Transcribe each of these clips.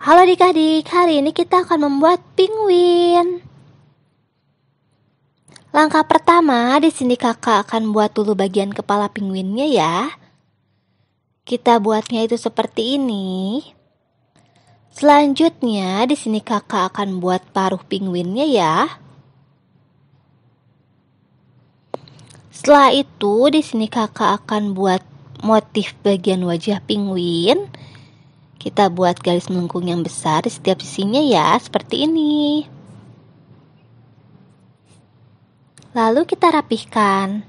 Halo adik-adik, hari ini kita akan membuat penguin. Langkah pertama, di sini kakak akan buat dulu bagian kepala penguinnya ya. Kita buatnya itu seperti ini. Selanjutnya, di sini kakak akan buat paruh penguinnya ya. Setelah itu, di sini kakak akan buat motif bagian wajah penguin. Kita buat garis melengkung yang besar di setiap sisinya ya, seperti ini. Lalu kita rapihkan.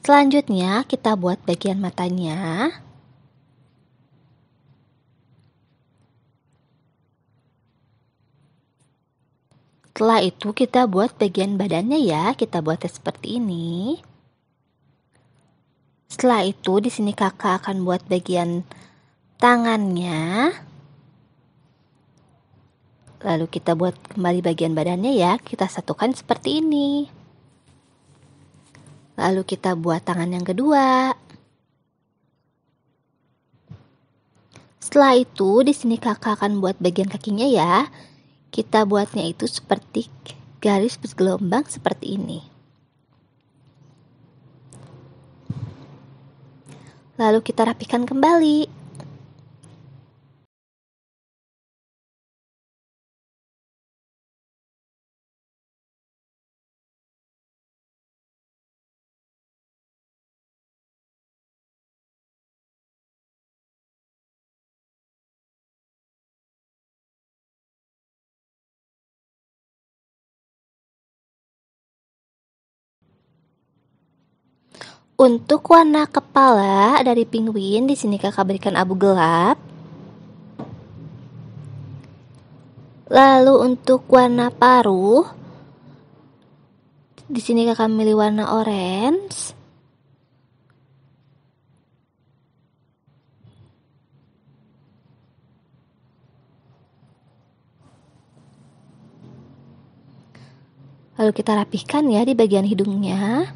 Selanjutnya, kita buat bagian matanya. Setelah itu kita buat bagian badannya ya, kita buatnya seperti ini. Setelah itu di sini kakak akan buat bagian tangannya. Lalu kita buat kembali bagian badannya ya, kita satukan seperti ini. Lalu kita buat tangan yang kedua. Setelah itu di sini kakak akan buat bagian kakinya ya. Kita buatnya itu seperti garis bergelombang seperti ini. lalu kita rapikan kembali. Untuk warna kepala dari penguin di sini kakak berikan abu gelap. Lalu untuk warna paruh di sini kakak milih warna orange. Lalu kita rapihkan ya di bagian hidungnya.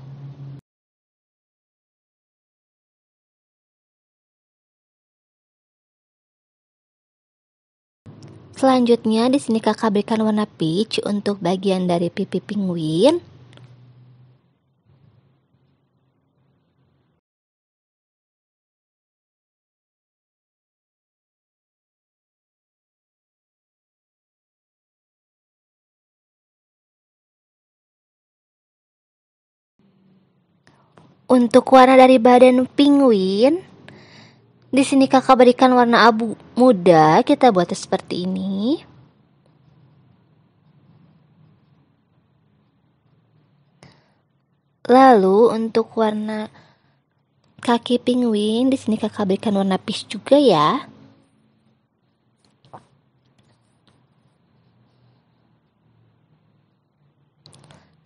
Selanjutnya di sini kakak berikan warna peach untuk bagian dari pipi penguin. Untuk warna dari badan penguin, di sini kakak berikan warna abu muda, kita buat seperti ini. Lalu untuk warna kaki penguin, di sini kakak berikan warna peach juga ya.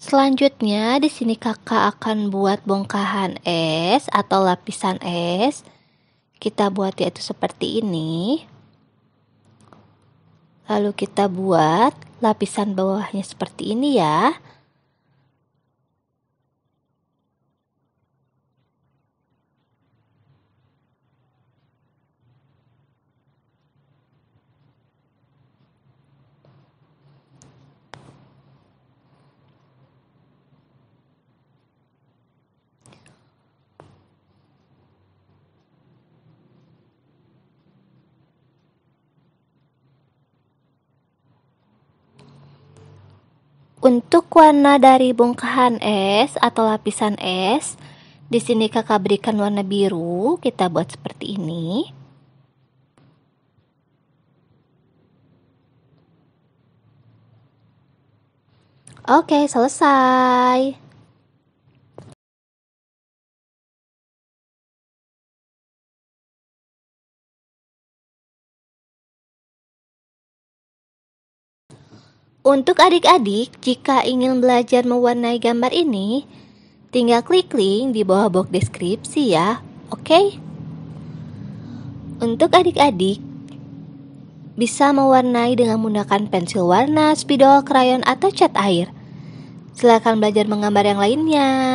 Selanjutnya, di sini kakak akan buat bongkahan es atau lapisan es kita buat yaitu seperti ini. Lalu kita buat lapisan bawahnya seperti ini ya. Untuk warna dari bongkahan es atau lapisan es, di sini kakak berikan warna biru, kita buat seperti ini. Oke, selesai. Untuk adik-adik, jika ingin belajar mewarnai gambar ini, tinggal klik link di bawah box deskripsi ya, oke? Okay? Untuk adik-adik, bisa mewarnai dengan menggunakan pensil warna, spidol, krayon, atau cat air. Silahkan belajar menggambar yang lainnya.